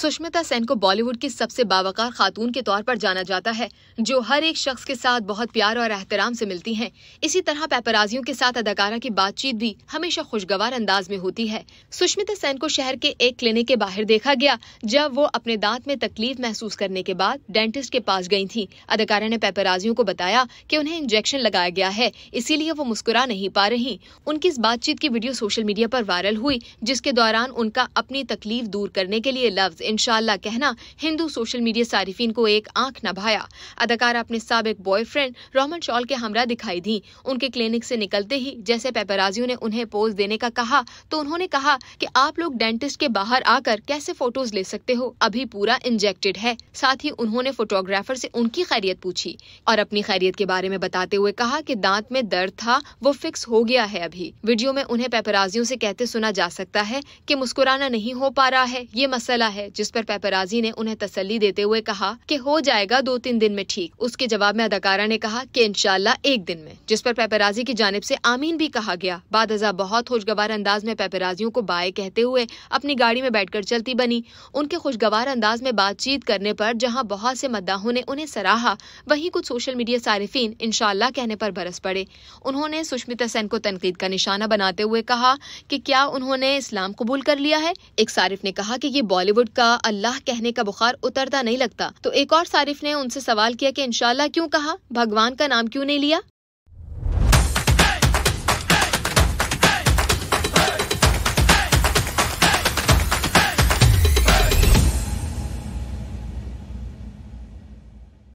सुष्मिता सेन को बॉलीवुड की सबसे बावकार खातून के तौर पर जाना जाता है जो हर एक शख्स के साथ बहुत प्यार और एहतराम से मिलती हैं। इसी तरह पैपराजियों के साथ अदाकारा की बातचीत भी हमेशा खुशगवार अंदाज में होती है सुष्मिता सेन को शहर के एक क्लिनिक के बाहर देखा गया जब वो अपने दांत में तकलीफ महसूस करने के बाद डेंटिस्ट के पास गयी थी अदाकारा ने पैपराजियों को बताया की उन्हें इंजेक्शन लगाया गया है इसीलिए वो मुस्कुरा नहीं पा रही उनकी इस बातचीत की वीडियो सोशल मीडिया आरोप वायरल हुई जिसके दौरान उनका अपनी तकलीफ दूर करने के लिए लफ्ज इनशाला कहना हिंदू सोशल मीडिया सारिफिन को एक आंख नभाया अदाकारा अपने सबक बॉयफ्रेंड रोमन शॉल के हमरा दिखाई दी उनके क्लिनिक से निकलते ही जैसे पेपराजियों ने उन्हें पोज देने का कहा तो उन्होंने कहा कि आप लोग डेंटिस्ट के बाहर आकर कैसे फोटोज ले सकते हो अभी पूरा इंजेक्टेड है साथ ही उन्होंने फोटोग्राफर से उनकी खैरियत पूछी और अपनी खैरियत के बारे में बताते हुए कहा कि दांत में दर्द था वो फिक्स हो गया है अभी वीडियो में उन्हें पेपराजियों से कहते सुना जा सकता है कि मुस्कुराना नहीं हो पा रहा है ये मसला है जिस पर पेपराजी ने उन्हें तसल्ली देते हुए कहा कि हो जाएगा दो तीन दिन में ठीक उसके जवाब में अदाकारा ने कहा कि इनशाला एक दिन में जिस पर पेपराजी की जानब ऐसी आमीन भी कहा गया बाद हजा बहुत खुशगवार अंदाज में पेपराजियों को बाय कहते हुए अपनी गाड़ी में बैठकर चलती बनी उनके खुशगवार अंदाज में बातचीत करने पर जहाँ बहुत से मद्दाहों ने उन्हें सराहा वहीं कुछ सोशल मीडिया सार्फिन इनशाला कहने पर बरस पड़े उन्होंने सुष्मिता सेन को तनकीद का निशाना बनाते हुए कहा कि क्या उन्होंने इस्लाम कबूल कर लिया है एक सारिफ ने कहा कि ये बॉलीवुड का का अल्लाह कहने का बुखार उतरता नहीं लगता तो एक और सारिफ ने उनसे सवाल किया कि इंशाल्लाह क्यों कहा भगवान का नाम क्यों नहीं लिया